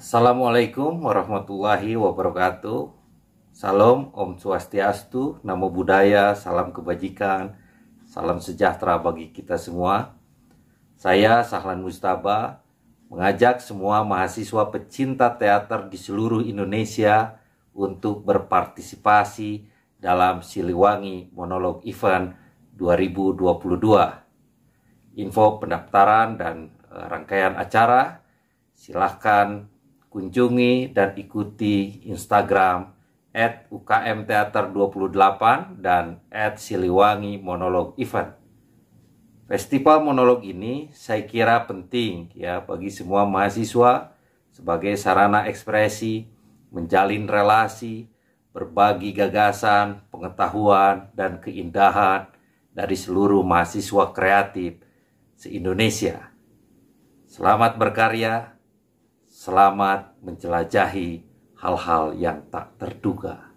Assalamualaikum warahmatullahi wabarakatuh. Salam Om Swastiastu, Namo Buddhaya, salam kebajikan, salam sejahtera bagi kita semua. Saya Sahlan Mustaba mengajak semua mahasiswa pecinta teater di seluruh Indonesia untuk berpartisipasi dalam Siliwangi Monolog Event 2022 info pendaftaran dan eh, rangkaian acara. Silahkan kunjungi dan ikuti Instagram at UKM Teater 28 dan at Siliwangi Monolog Event. Festival monolog ini saya kira penting ya bagi semua mahasiswa sebagai sarana ekspresi, menjalin relasi, berbagi gagasan, pengetahuan, dan keindahan dari seluruh mahasiswa kreatif se-Indonesia. Selamat berkarya, Selamat menjelajahi hal-hal yang tak terduga.